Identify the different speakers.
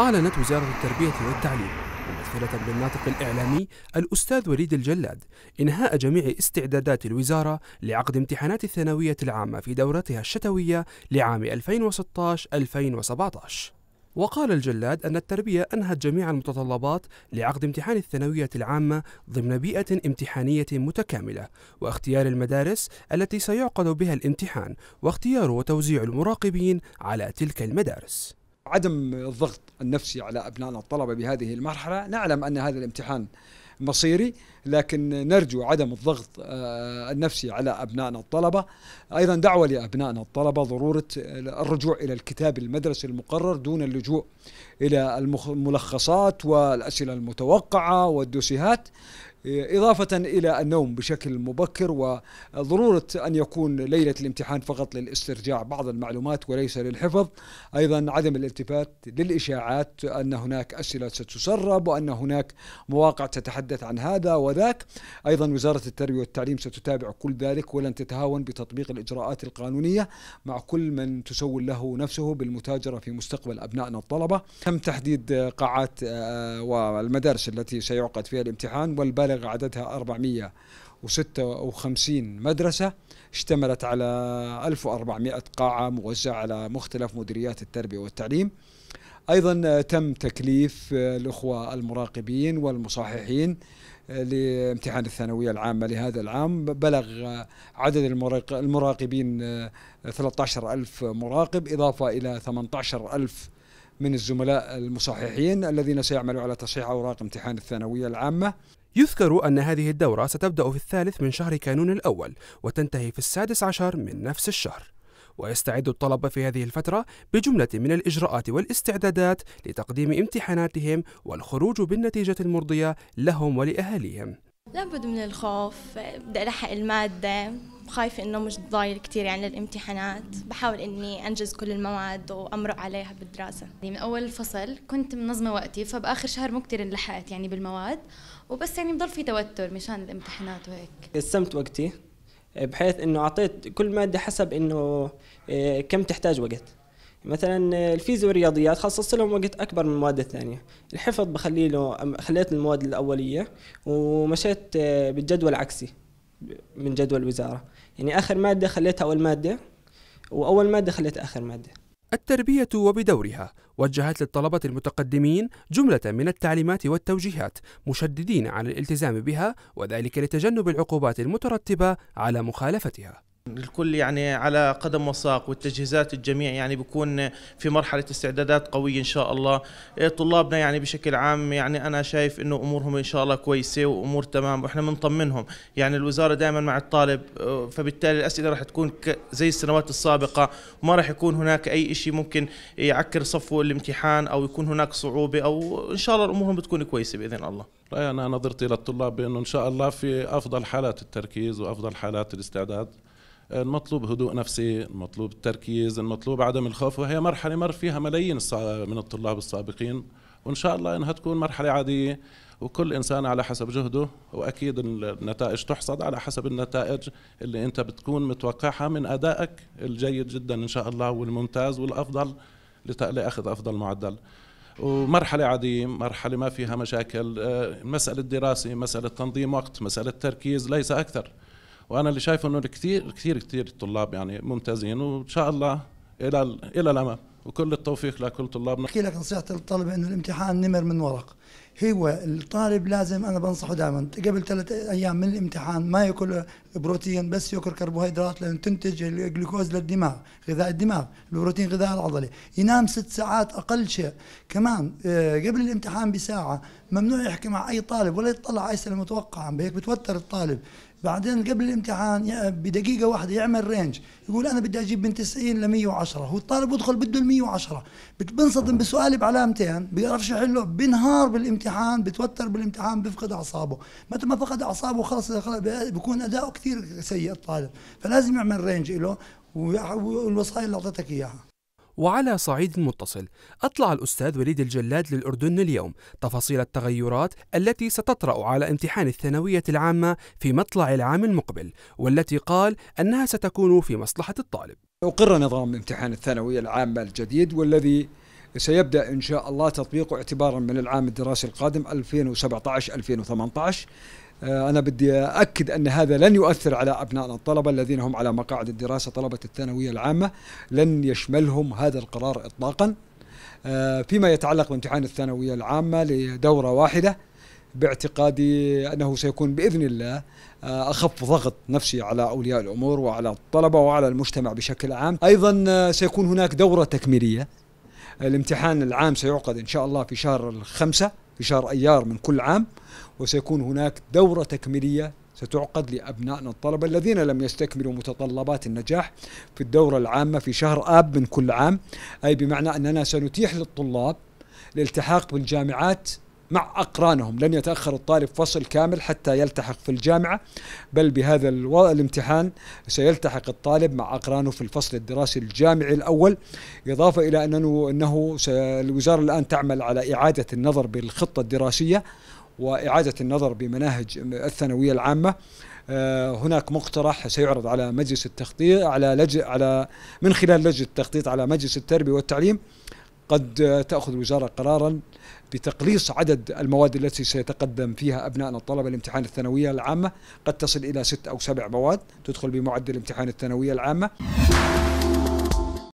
Speaker 1: أعلنت وزارة التربية والتعليم ممثلة بالناطق الإعلامي الأستاذ وليد الجلاد إنهاء جميع استعدادات الوزارة لعقد امتحانات الثانوية العامة في دورتها الشتوية لعام 2016-2017 وقال الجلاد أن التربية أنهت جميع المتطلبات لعقد امتحان الثانوية العامة ضمن بيئة امتحانية متكاملة واختيار المدارس التي سيعقد بها الامتحان واختيار وتوزيع المراقبين على
Speaker 2: تلك المدارس عدم الضغط النفسي على أبنائنا الطلبة بهذه المرحلة نعلم أن هذا الامتحان مصيري لكن نرجو عدم الضغط آه، النفسي على أبنائنا الطلبة أيضا دعوة لأبنائنا الطلبة ضرورة الرجوع إلى الكتاب المدرسي المقرر دون اللجوء إلى الملخصات والأسئلة المتوقعة والدوسيهات إضافة إلى النوم بشكل مبكر وضرورة أن يكون ليلة الامتحان فقط للاسترجاع بعض المعلومات وليس للحفظ أيضا عدم الالتفات للإشاعات أن هناك أسئلة ستسرب وأن هناك مواقع تتحدث عن هذا وذاك أيضا وزارة التربية والتعليم ستتابع كل ذلك ولن تتهاون بتطبيق الإجراءات القانونية مع كل من تسول له نفسه بالمتاجرة في مستقبل أبنائنا الطلبة تم تحديد قاعات آه، والمدارس التي سيعقد فيها الامتحان والبالغ بلغ عددها 456 مدرسة اشتملت على 1400 قاعة موزعة على مختلف مديريات التربية والتعليم أيضا تم تكليف الأخوة المراقبين والمصححين لامتحان الثانوية العامة لهذا العام بلغ عدد المراقبين 13 ألف مراقب إضافة إلى 18 ألف من الزملاء المصححين الذين سيعملوا على تصحيح أوراق امتحان الثانوية العامة يذكر أن هذه الدورة ستبدأ في الثالث من شهر كانون الأول
Speaker 1: وتنتهي في السادس عشر من نفس الشهر ويستعد الطلبة في هذه الفترة بجملة من الإجراءات والاستعدادات لتقديم امتحاناتهم والخروج بالنتيجة المرضية لهم ولأهاليهم لابد من الخوف بدي ألحق المادة خايفة إنه مش ضايل كتير يعني للامتحانات بحاول إني أنجز كل المواد وأمرق عليها بالدراسة يعني من أول الفصل كنت منظمة وقتي فبآخر شهر مو كتير انلحقت يعني بالمواد وبس يعني بضل في توتر مشان الامتحانات وهيك
Speaker 2: قسمت وقتي بحيث إنه أعطيت كل مادة حسب إنه إيه، كم تحتاج وقت مثلا الفيزياء والرياضيات خصصت لهم وقت اكبر من المواد الثانيه الحفظ بخلي له خليت المواد الاوليه ومشيت آه، بالجدول عكسي من جدول الوزاره يعني اخر ماده خليتها اول ماده واول ماده خليتها اخر ماده
Speaker 1: التربية وبدورها وجهت للطلبة المتقدمين جملة من التعليمات والتوجيهات مشددين على الالتزام بها وذلك لتجنب العقوبات المترتبة على مخالفتها
Speaker 3: الكل يعني على قدم وساق والتجهيزات الجميع يعني بكون في مرحلة استعدادات قوية إن شاء الله إيه، طلابنا يعني بشكل عام يعني أنا شايف إنه أمورهم إن شاء الله كويسة وأمور تمام وإحنا بنطمنهم يعني الوزارة دائما مع الطالب إيه، فبالتالي الأسئلة راح تكون زي السنوات السابقة وما راح يكون هناك أي شيء ممكن يعكر صفو الامتحان أو يكون هناك صعوبة أو إن شاء الله أمورهم بتكون كويسة بإذن الله رأيي أنا نظرتي للطلاب بأنه إن شاء الله في أفضل حالات التركيز وأفضل حالات الاستعداد المطلوب هدوء نفسي المطلوب التركيز المطلوب عدم الخوف وهي مرحلة مر فيها ملايين من الطلاب السابقين وإن شاء الله إنها تكون مرحلة عادية وكل إنسان على حسب جهده وأكيد النتائج تحصد على حسب النتائج اللي أنت بتكون متوقعها من أدائك الجيد جدا إن شاء الله والممتاز والأفضل لأخذ أفضل معدل ومرحلة عادية مرحلة ما فيها مشاكل آه، مسألة دراسة مسألة تنظيم وقت مسألة تركيز ليس أكثر وانا اللي شايفه انه كثير كثير كثير الطلاب يعني ممتازين وان شاء الله الى الى الامام
Speaker 4: وكل التوفيق
Speaker 3: لكل طلابنا
Speaker 4: احكي لك نصيحه للطلبه انه الامتحان نمر من ورق هو الطالب لازم انا بنصحه دائما قبل ثلاث ايام من الامتحان ما ياكل بروتين بس ياكل كربوهيدرات لانه تنتج الجلوكوز للدماغ غذاء الدماغ البروتين غذاء العضلي ينام ست ساعات اقل شيء كمان آه، قبل الامتحان بساعه ممنوع يحكي مع اي طالب ولا يطلع اي سنه متوقعه هيك بتوتر الطالب بعدين قبل الامتحان بدقيقة واحدة يعمل رينج يقول أنا بدي أجيب من 90 ل 110 هو الطالب بدخل بده ال 110 بنصدم بسؤال بعلامتين بيعرفش يحله بنهار بالامتحان بتوتر بالامتحان بفقد أعصابه متى ما فقد أعصابه خلص بيكون أداؤه كثير سيء الطالب فلازم يعمل رينج له والوصايا اللي أعطيتك إياها وعلى
Speaker 1: صعيد متصل أطلع الأستاذ وليد الجلاد للأردن اليوم تفاصيل التغيرات التي ستطرأ على امتحان الثانوية العامة في مطلع العام المقبل والتي
Speaker 2: قال أنها ستكون في مصلحة الطالب أقر نظام امتحان الثانوية العامة الجديد والذي سيبدأ إن شاء الله تطبيقه اعتبارا من العام الدراسي القادم 2017-2018 آه، أنا بدي أكد أن هذا لن يؤثر على أبنائنا الطلبة الذين هم على مقاعد الدراسة طلبة الثانوية العامة لن يشملهم هذا القرار إطلاقا آه، فيما يتعلق بامتحان الثانوية العامة لدورة واحدة باعتقادي أنه سيكون بإذن الله آه، أخف ضغط نفسي على أولياء الأمور وعلى الطلبة وعلى المجتمع بشكل عام أيضا سيكون هناك دورة تكميلية الامتحان العام سيعقد إن شاء الله في شهر الخمسة في شهر أيار من كل عام وسيكون هناك دورة تكميلية ستعقد لأبنائنا الطلبة الذين لم يستكملوا متطلبات النجاح في الدورة العامة في شهر آب من كل عام أي بمعنى أننا سنتيح للطلاب الالتحاق بالجامعات مع أقرانهم لن يتأخر الطالب فصل كامل حتى يلتحق في الجامعة بل بهذا الامتحان سيلتحق الطالب مع أقرانه في الفصل الدراسي الجامعي الأول إضافة إلى أنه, أنه الوزارة الآن تعمل على إعادة النظر بالخطة الدراسية وإعادة النظر بمناهج الثانوية العامة آه، هناك مقترح سيعرض على مجلس التخطيط على لج على من خلال لجنة التخطيط على مجلس التربية والتعليم قد تأخذ الوزارة قرارا بتقليص عدد المواد التي سيتقدم فيها أبنائنا الطلبة الامتحان الثانوية العامة قد تصل إلى ست أو سبع مواد تدخل بمعدل امتحان الثانوية العامة